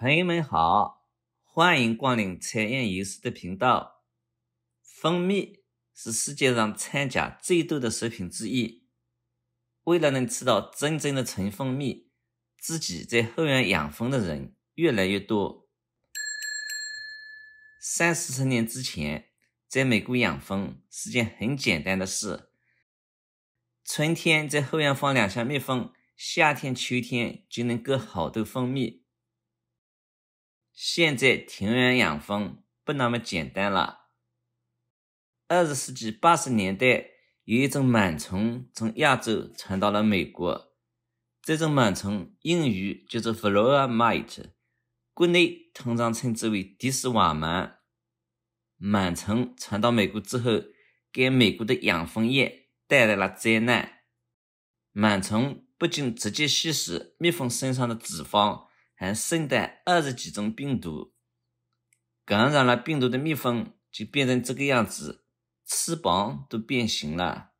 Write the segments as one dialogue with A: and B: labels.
A: 朋友们好，欢迎光临采燕游戏的频道。蜂蜜是世界上掺假最多的食品之一。为了能吃到真正的纯蜂蜜，自己在后院养蜂的人越来越多。三四十年之前，在美国养蜂是件很简单的事。春天在后院放两箱蜜蜂，夏天、秋天就能割好多蜂蜜。现在田园养蜂不那么简单了。二十世纪八十年代，有一种螨虫从亚洲传到了美国。这种螨虫，英语就是 mite，国内通常称之为迪斯瓦螨。螨虫传到美国之后，给美国的养蜂业带来了灾难。螨虫不仅直接吸食蜜蜂身上的脂肪。还携带二十几种病毒，感染了病毒的蜜蜂就变成这个样子，翅膀都变形了。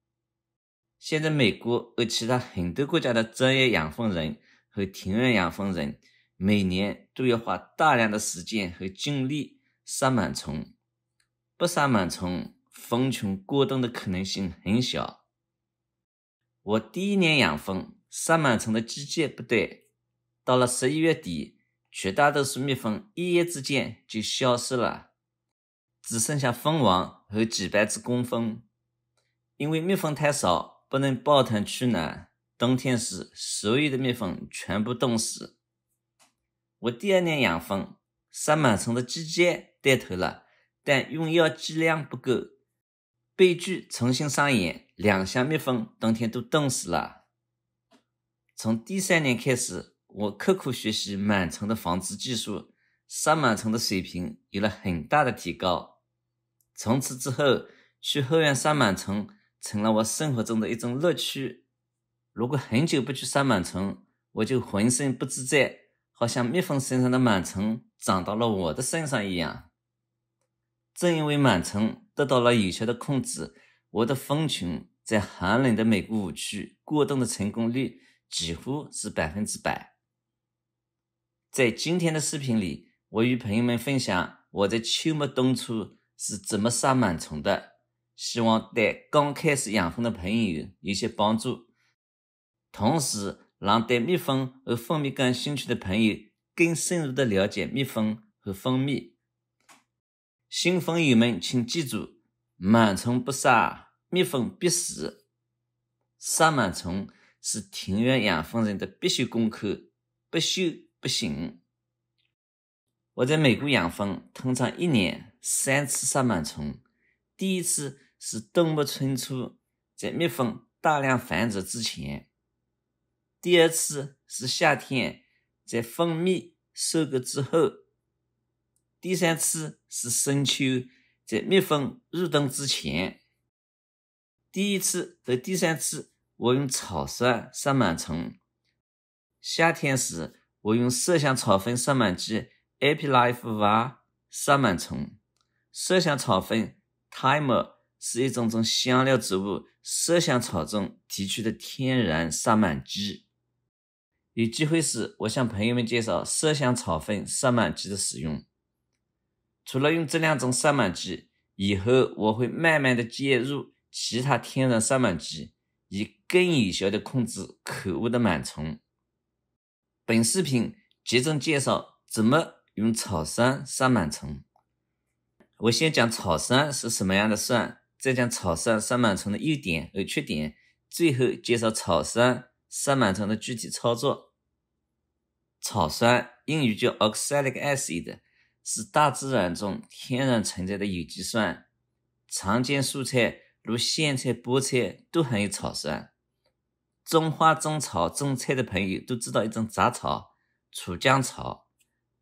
A: 现在美国和其他很多国家的专业养蜂人和庭院养蜂人，每年都要花大量的时间和精力杀螨虫，不杀螨虫，蜂群过冬的可能性很小。我第一年养蜂，杀螨虫的季节不对。到了十一月底，绝大多数蜜蜂一夜之间就消失了，只剩下蜂王和几百只工蜂。因为蜜蜂太少，不能抱团取暖，冬天时所有的蜜蜂全部冻死。我第二年养蜂，杀螨虫的季节带头了，但用药剂量不够，悲剧重新上演，两箱蜜蜂冬天都冻死了。从第三年开始。我刻苦学习螨虫的防治技术，杀螨虫的水平有了很大的提高。从此之后，去后院杀螨虫成了我生活中的一种乐趣。如果很久不去杀螨虫，我就浑身不自在，好像蜜蜂身上的螨虫长到了我的身上一样。正因为螨虫得到了有效的控制，我的蜂群在寒冷的美国五区过冬的成功率几乎是百分之百。在今天的视频里，我与朋友们分享我在秋末冬初是怎么杀螨虫的，希望对刚开始养蜂的朋友有些帮助，同时让对蜜蜂和蜂蜜感兴趣的朋友更深入的了解蜜蜂和蜂蜜。新朋友们请记住：螨虫不杀，蜜蜂必死。杀螨虫是庭院养蜂人的必修功课，不修。不行，我在美国养蜂，通常一年三次杀螨虫。第一次是冬末春初，在蜜蜂大量繁殖之前；第二次是夏天，在蜂蜜收割之后；第三次是深秋，在蜜蜂入冬之前。第一次和第三次，我用草酸杀螨虫。夏天时。我用麝香草酚杀螨剂 a p i l i f e 杀螨虫。麝香草酚 （Thyme） 是一种从香料植物麝香草中提取的天然杀螨剂。有机会时，我向朋友们介绍麝香草酚杀螨机的使用。除了用这两种杀螨剂，以后我会慢慢的介入其他天然杀螨剂，以更有效的控制可恶的螨虫。本视频集中介绍怎么用草酸杀螨虫。我先讲草酸是什么样的酸，再讲草酸杀螨虫的优点和缺点，最后介绍草酸杀螨虫的具体操作。草酸，英语叫 oxalic acid，是大自然中天然存在的有机酸，常见蔬菜如苋菜、菠菜都含有草酸。种花种草种菜的朋友都知道一种杂草——楚江草。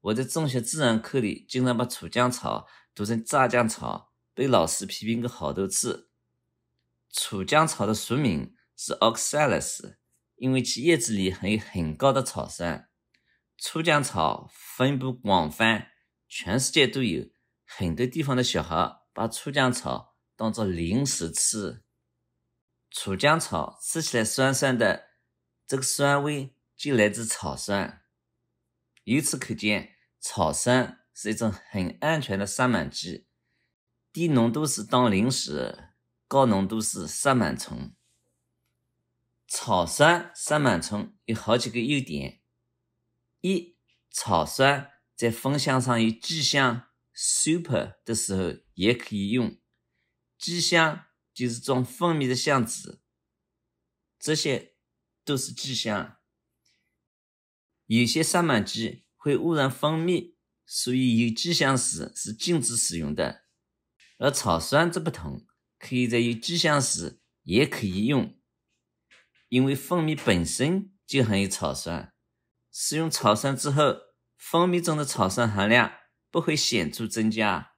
A: 我在中学自然课里经常把楚江草读成炸酱草，被老师批评过好多次。楚江草的俗名是 Oxalis，因为其叶子里含有很高的草酸。楚江草分布广泛，全世界都有。很多地方的小孩把楚江草当做零食吃。楚浆草吃起来酸酸的，这个酸味就来自草酸。由此可见，草酸是一种很安全的杀螨剂。低浓度是当零食，高浓度是杀螨虫。草酸杀螨虫有好几个优点：一，草酸在蜂箱上有寄箱 super 的时候也可以用，寄箱就是装蜂蜜的箱子，这些都是迹箱。有些杀螨剂会污染蜂蜜，所以有迹箱时是禁止使用的。而草酸则不同，可以在有迹箱时也可以用，因为蜂蜜本身就含有草酸。使用草酸之后，蜂蜜中的草酸含量不会显著增加。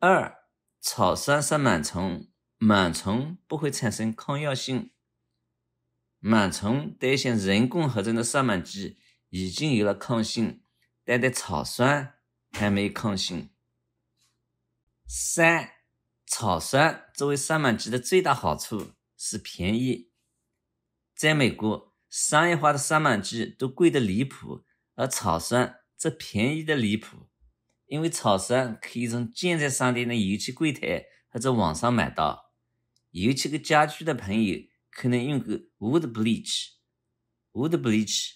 A: 二。草酸杀螨虫，螨虫不会产生抗药性。螨虫对一些人工合成的杀螨剂已经有了抗性，但对草酸还没抗性。三，草酸作为杀螨剂的最大好处是便宜。在美国，商业化的杀螨剂都贵得离谱，而草酸则便宜的离谱。因为草酸可以从建材商店的油漆柜台或者网上买到。油漆个家具的朋友可能用过 wood bleach，wood bleach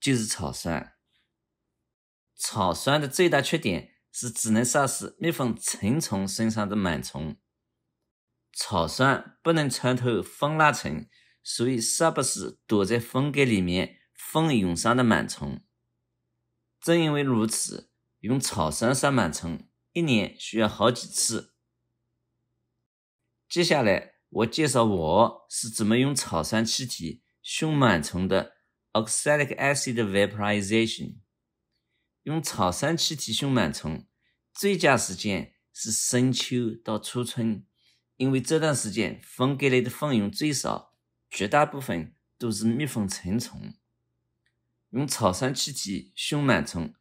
A: 就是草酸。草酸的最大缺点是只能杀死蜜蜂、成虫身上的螨虫。草酸不能穿透蜂蜡层，所以杀不死躲在蜂盖里面蜂蛹上的螨虫。正因为如此。用草杉杀螨虫，一年需要好几次。接下来我介绍我是怎么用草酸气体熏螨虫的 （oxalic acid vaporization）。用草酸气体熏螨虫，最佳时间是深秋到初春，因为这段时间蜂盖内的蜂蛹最少，绝大部分都是蜜蜂成虫。用草酸气体熏螨虫。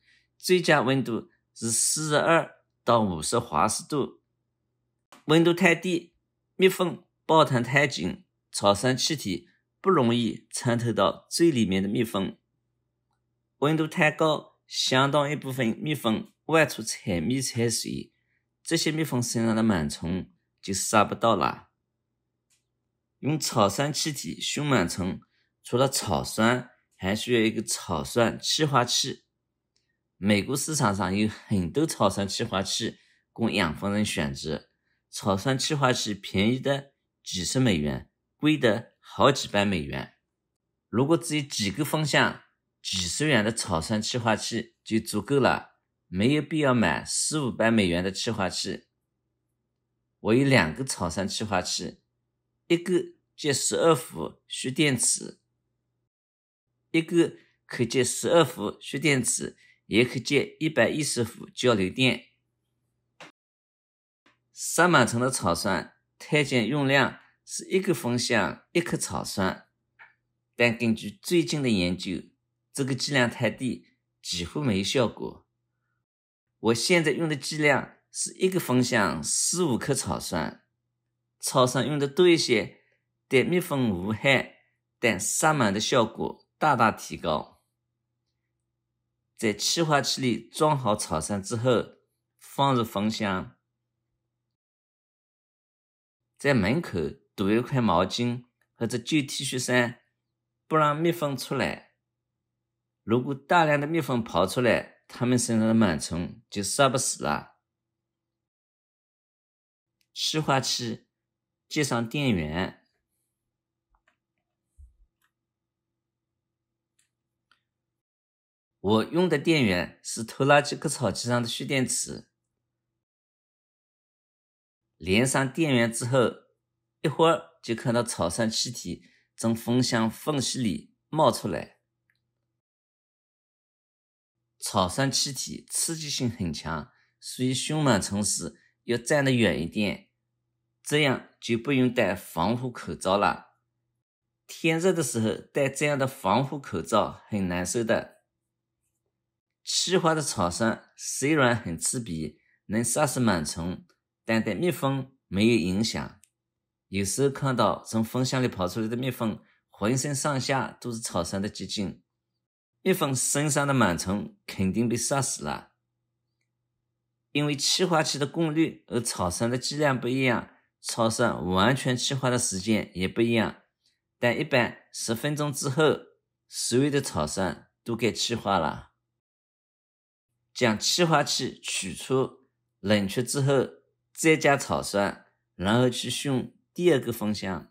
A: 最佳温度是四十二到五十华氏度。温度太低，蜜蜂抱团太紧，草酸气体不容易渗透到最里面的蜜蜂；温度太高，相当一部分蜜蜂外出采蜜采水，这些蜜蜂身上的螨虫就杀不到了。用草酸气体熏螨虫，除了草酸，还需要一个草酸气化器。美国市场上有很多草酸气化器供养蜂人选择，草酸气化器便宜的几十美元，贵的好几百美元。如果只有几个方向，几十元的草酸气化器就足够了，没有必要买四五百美元的气化器。我有两个草酸气化器，一个接十二伏蓄电池，一个可接十二伏蓄电池。也可接一百一十伏交流电。杀螨虫的草酸推荐用量是一个蜂箱一颗草酸，但根据最近的研究，这个剂量太低，几乎没有效果。我现在用的剂量是一个蜂箱四五颗草酸，草酸用的多一些，对蜜蜂无害，但杀螨的效果大大提高。在气化器里装好草绳之后，放入蜂箱，在门口堵一块毛巾或者旧 T 恤衫，不让蜜蜂出来。如果大量的蜜蜂跑出来，它们身上的螨虫就杀不死了。气化器接上电源。我用的电源是拖拉机割草机上的蓄电池。连上电源之后，一会儿就看到草上气体从风箱缝隙里冒出来。草上气体刺激性很强，所以胸螨虫时要站得远一点，这样就不用戴防护口罩了。天热的时候戴这样的防护口罩很难受的。气化的草酸虽然很刺鼻，能杀死螨虫，但对蜜蜂没有影响。有时候看到从蜂箱里跑出来的蜜蜂，浑身上下都是草酸的结晶，蜜蜂身上的螨虫肯定被杀死了。因为气化器的功率和草酸的剂量不一样，草酸完全气化的时间也不一样，但一般十分钟之后，所有的草酸都该气化了。将气化器取出，冷却之后再加草酸，然后去熏第二个蜂箱。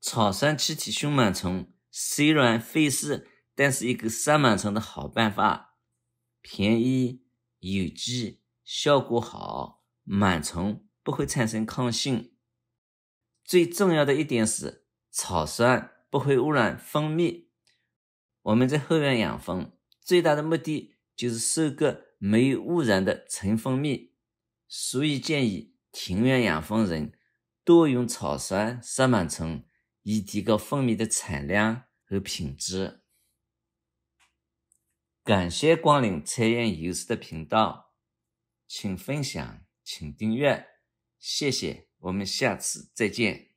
A: 草酸气体熏螨虫虽然费事，但是一个杀螨虫的好办法，便宜、有机、效果好，螨虫不会产生抗性。最重要的一点是，草酸不会污染蜂蜜。我们在后院养蜂，最大的目的。就是收割没有污染的纯蜂蜜，所以建议庭院养蜂人多用草酸杀螨虫，以提高蜂蜜的产量和品质。感谢光临菜园有事的频道，请分享，请订阅，谢谢，我们下次再见。